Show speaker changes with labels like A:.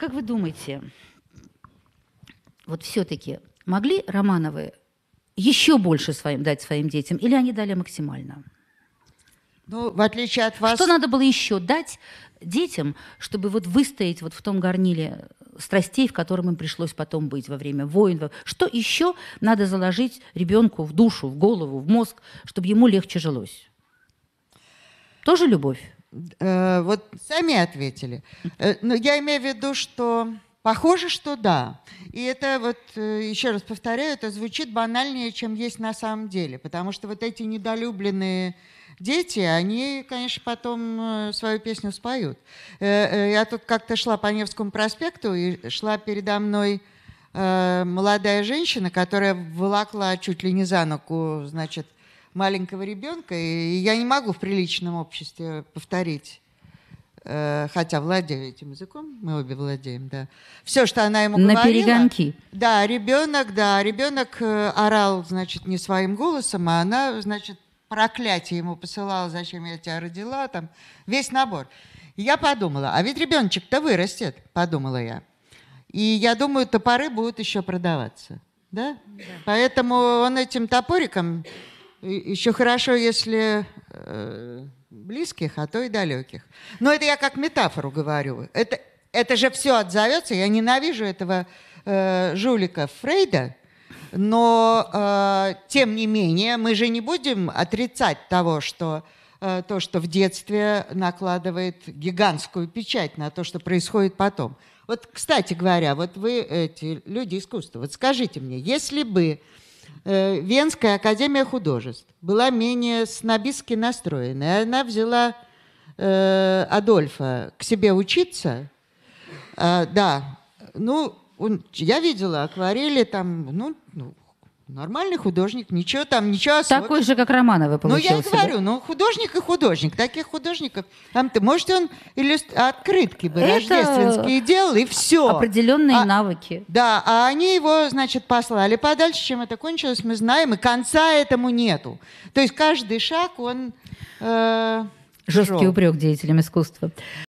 A: как вы думаете, вот все-таки могли Романовы еще больше своим, дать своим детям, или они дали максимально? Ну, в отличие от вас... Что надо было еще дать детям, чтобы вот выстоять вот в том горниле страстей, в котором им пришлось потом быть во время войн? Что еще надо заложить ребенку в душу, в голову, в мозг, чтобы ему легче жилось? Тоже любовь? Э, вот сами ответили. Э, но я
B: имею в виду, что Похоже, что да. И это вот, э, еще раз повторяю, это звучит банальнее, чем есть на самом деле, потому что вот эти недолюбленные дети, они, конечно, потом свою песню споют. Я тут как-то шла по Невскому проспекту, и шла передо мной молодая женщина, которая волокла чуть ли не за ногу, значит, маленького ребенка, и я не могу в приличном обществе повторить э, хотя владею этим языком, мы обе владеем, да. Все, что она ему говорила. На перегонки. Да, ребенок, да, ребенок э, орал, значит, не своим голосом, а она, значит, проклятие ему посылала, зачем я тебя родила, там, весь набор. я подумала, а ведь ребеночек-то вырастет, подумала я. И я думаю, топоры будут еще продаваться, да? да. Поэтому он этим топориком еще хорошо, если э, близких, а то и далеких. Но это я как метафору говорю. Это, это же все отзовется. Я ненавижу этого э, жулика Фрейда, но э, тем не менее мы же не будем отрицать того, что э, то, что в детстве накладывает гигантскую печать на то, что происходит потом. Вот, кстати говоря, вот вы эти люди искусства, вот скажите мне, если бы э, Э, Венская академия художеств была менее снобистски настроена, и она взяла э, Адольфа к себе учиться. А, да, ну, он, я видела акварели там, ну, ну Нормальный художник, ничего там, ничего особенного. Такой же, как Романовы получился. Ну, я и говорю, да? ну, художник и художник. Таких художников, там ты, может, он иллюстр... открытки бы Это... рождественские делал, и все.
A: Определенные а, навыки.
B: Да, а они его, значит, послали подальше, чем это кончилось, мы знаем, и конца этому нету. То есть каждый шаг, он... Э,
A: Жесткий упрек деятелям искусства.